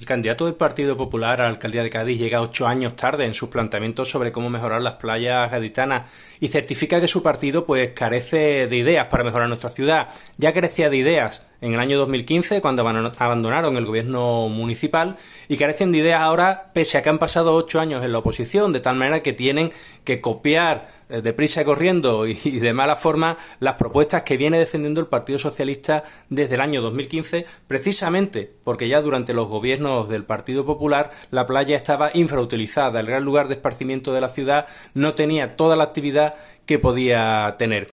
El candidato del Partido Popular a la alcaldía de Cádiz llega ocho años tarde en sus planteamientos sobre cómo mejorar las playas gaditanas y certifica que su partido pues carece de ideas para mejorar nuestra ciudad. Ya carecía de ideas en el año 2015 cuando abandonaron el gobierno municipal y carecen de ideas ahora pese a que han pasado ocho años en la oposición, de tal manera que tienen que copiar eh, de prisa corriendo y de mala forma las propuestas que viene defendiendo el Partido Socialista desde el año 2015, precisamente porque ya durante los gobiernos del Partido Popular la playa estaba infrautilizada, el gran lugar de esparcimiento de la ciudad no tenía toda la actividad que podía tener.